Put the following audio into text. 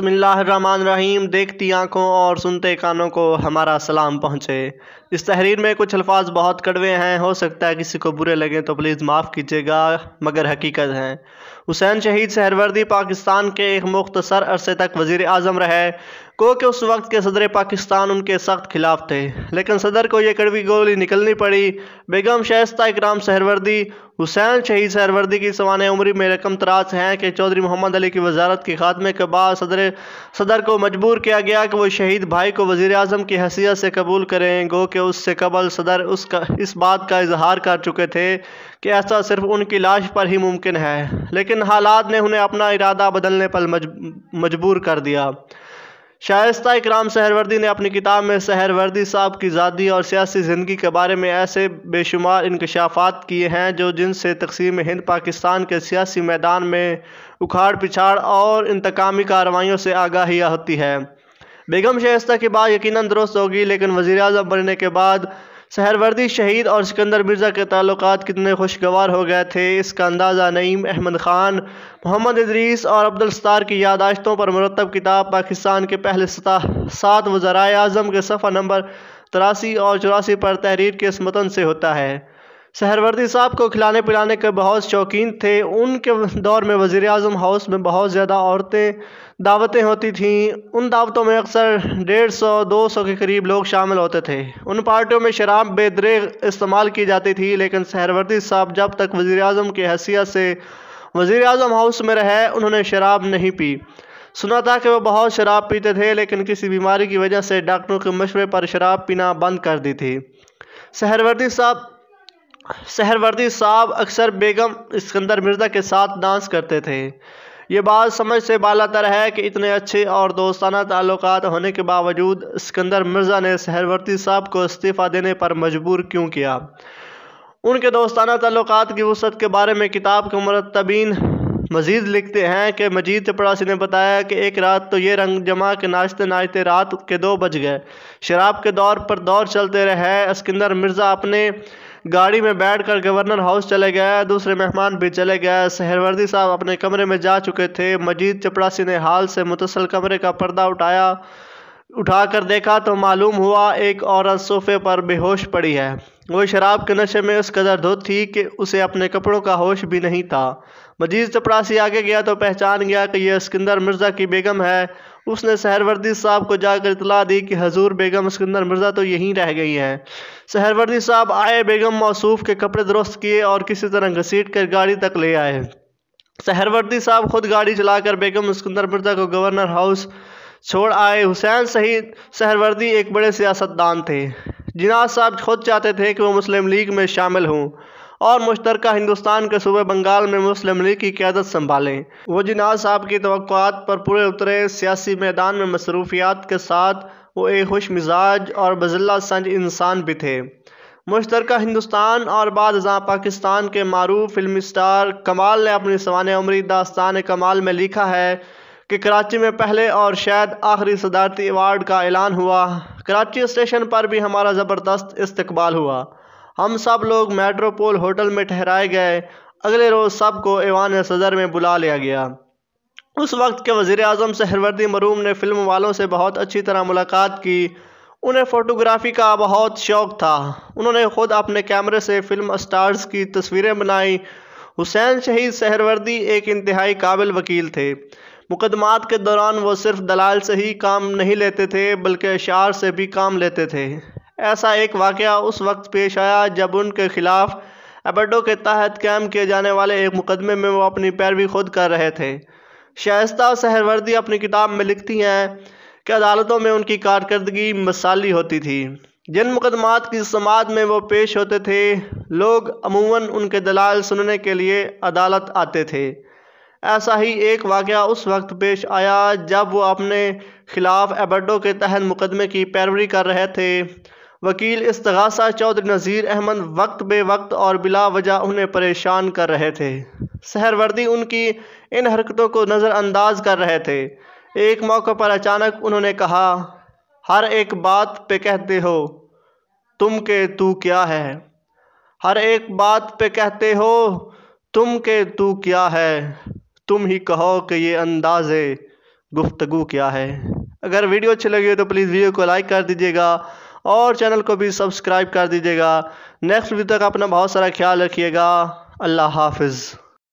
रहीम देखती आंखों और सुनते कानों को हमारा सलाम पहुँचे इस तहरीर में कुछ अल्फाज बहुत कड़वे हैं हो सकता है किसी को बुरे लगें तो प्लीज़ माफ़ कीजिएगा मगर हकीकत हैं हुसैन शहीद सहरवर्दी पाकिस्तान के एक मुख्तसर अरसे तक वज़ी अजम रहे को के उस वक्त के सदर पाकिस्तान उनके सख्त खिलाफ थे लेकिन सदर को यह कड़वी गोली निकलनी पड़ी बेगम शहस्ता इकराम सहरवर्दी हुसैन शहीद सहरवर्दी की सवान उम्री में रकम तराज हैं कि चौधरी मोहम्मद अली की वजारत के खात्मे के बाद सदर सदर को मजबूर किया गया कि वह शहीद भाई को वजीर अजम की हैसियत से कबूल करें गो कि उससे कबल सदर उसका इस बात का इजहार कर चुके थे कि ऐसा सिर्फ उनकी लाश पर ही मुमकिन है लेकिन हालात ने उन्हें अपना इरादा बदलने पर मजबूर कर दिया शायस्ता इकराम सहरवर्दी ने अपनी किताब में सहरवर्दी साहब की ज़ादी और सियासी ज़िंदगी के बारे में ऐसे बेशुमार इंकशाफात किए हैं जो जिनसे तकसीम हिंद पाकिस्तान के सियासी मैदान में उखाड़ पिछाड़ और इंतकामी कार्रवाइयों से आगाही होती है बेगम शायस्ता की बात यकीन दुरुस्त होगी लेकिन वज़ी अजम बनने के बाद सहरवर्दी शहीद और सिकंदर मिर्ज़ा के ताल्लुक कितने खुशगवार हो गए थे इसका अंदाज़ा नईम अहमद ख़ान मोहम्मद इदरीस और अब्दुल की यादाश्तों पर मरतब किताब पाकिस्तान के पहले सतह सात वज़रा अजम के सफ़ा नंबर तिरासी और चौरासी पर तहरीर के इस मतन से होता है सहरवर्दी साहब को खिलाने पिलाने के बहुत शौकीन थे उनके दौर में वज़ी अजम हाउस में बहुत ज़्यादा औरतें दावतें होती थीं उन दावतों में अक्सर डेढ़ सौ दो सौ के करीब लोग शामिल होते थे उन पार्टियों में शराब बेदरे इस्तेमाल की जाती थी लेकिन सहरवर्दी साहब जब तक वज़ी अजम की हैसियत से वज़ी अजम हाउस में रहे उन्होंने शराब नहीं पी सुना था कि वह बहुत शराब पीते थे लेकिन किसी बीमारी की वजह से डॉक्टरों के मशवरे पर शराब पीना बंद कर दी थी सहरवर्दी साहब सहरवर्दी साहब अक्सर बेगम इसकंदर मिर्ज़ा के साथ डांस करते थे ये बात समझ से बालातर है कि इतने अच्छे और दोस्ताना ताल्लुक होने के बावजूद सिकंदर मिर्ज़ा ने सहरवर्ती साहब को इस्तीफ़ा देने पर मजबूर क्यों किया उनके दोस्ताना ताल्लुक की वसत के बारे में किताब के मरतबीन मजीद लिखते हैं कि मजीद चपड़ासी ने बताया कि एक रात तो ये रंग जमा के नाचते नाचते रात के दो बज गए शराब के दौर पर दौर चलते रहे अस्किंदर मिर्ज़ा अपने गाड़ी में बैठ कर गवर्नर हाउस चले गए दूसरे मेहमान भी चले गए सहरवर्दी साहब अपने कमरे में जा चुके थे मजीद चपड़ासी ने हाल से मुतसल कमरे का पर्दा उठाया उठाकर देखा तो मालूम हुआ एक औरत सोफे पर बेहोश पड़ी है वो शराब के नशे में उस कदर धुत थी कि उसे अपने कपड़ों का होश भी नहीं था मजीद चपरासी आगे गया तो पहचान गया कि यह सिकंदर मिर्ज़ा की बेगम है उसने सहरवर्दी साहब को जाकर इतला दी कि हजूर बेगम सिकंदर मिर्ज़ा तो यहीं रह गई हैं सहरवर्दी साहब आए बेगम मौसूफ के कपड़े दुरुस्त किए और किसी तरह घसीट कर गाड़ी तक ले आए सहरवर्दी साहब खुद गाड़ी चलाकर बेगम सिकंदर मिर्ज़ा को गवर्नर हाउस छोड़ आए हुसैन सही सहरवर्दी एक बड़े सियासतदान थे जिनाज साहब खुद चाहते थे कि वो मुस्लिम लीग में शामिल हों और मुश्तर हिंदुस्तान के सूबे बंगाल में मुस्लिम लीग की क्यादत संभालें वो जिनाज साहब की तो पर पूरे उतरे सियासी मैदान में मसरूफियात के साथ वो एक खुश मिजाज और बजिल्ला संज इंसान भी थे मुश्तर हिंदुस्तान और बाद जहाँ पाकिस्तान के मरूफ फिल्म स्टार कमाल ने अपनी सवान उमरी दास्तान कमाल में लिखा है कि कराची में पहले और शायद आखिरी सदारती अवार्ड का ऐलान हुआ कराची स्टेशन पर भी हमारा ज़बरदस्त इस्तबाल हुआ हम सब लोग मेट्रोपोल होटल में ठहराए गए अगले रोज़ सब को ईवान सदर में बुला लिया गया उस वक्त के वजीर अजम सहरवर्दी मरूम ने फ़िल्म वालों से बहुत अच्छी तरह मुलाकात की उन्हें फ़ोटोग्राफ़ी का बहुत शौक़ था उन्होंने ख़ुद अपने कैमरे से फ़िल्म स्टार्स की तस्वीरें बनाई हुसैन शहीद सहरवर्दी एक इंतहाई काबिल वकील थे मुकदमात के दौरान वो सिर्फ दलाल से ही काम नहीं लेते थे बल्कि अशार से भी काम लेते थे ऐसा एक वाक़ उस वक्त पेश आया जब उनके खिलाफ एबडो के तहत कैम किए जाने वाले एक मुकदमे में वो अपनी पैरवी खुद कर रहे थे शाइस्ता सहरवर्दी अपनी किताब में लिखती हैं कि अदालतों में उनकी कारकर्दगी मसाली होती थी जिन मुकदमात की समात में वो पेश होते थे लोग अमूमन उनके दलाल सुनने के लिए अदालत आते थे ऐसा ही एक वाक़ उस वक्त पेश आया जब वो अपने खिलाफ एबडो के तहत मुकदमे की पैरवी कर रहे थे वकील इसतगासा चौधरी नज़ीर अहमद वक्त बे वक्त और बिला वजह उन्हें परेशान कर रहे थे सहरवर्दी उनकी इन हरकतों को नज़रअंदाज कर रहे थे एक मौके पर अचानक उन्होंने कहा हर एक बात पे कहते हो तुम के तू क्या है हर एक बात पे कहते हो तुम के तू क्या है तुम ही कहो कि ये अंदाजे गुफ्तगु क्या है अगर वीडियो अच्छी लगी हो तो प्लीज़ वीडियो को लाइक कर दीजिएगा और चैनल को भी सब्सक्राइब कर दीजिएगा नेक्स्ट वीडियो तक अपना बहुत सारा ख्याल रखिएगा अल्लाह हाफिज़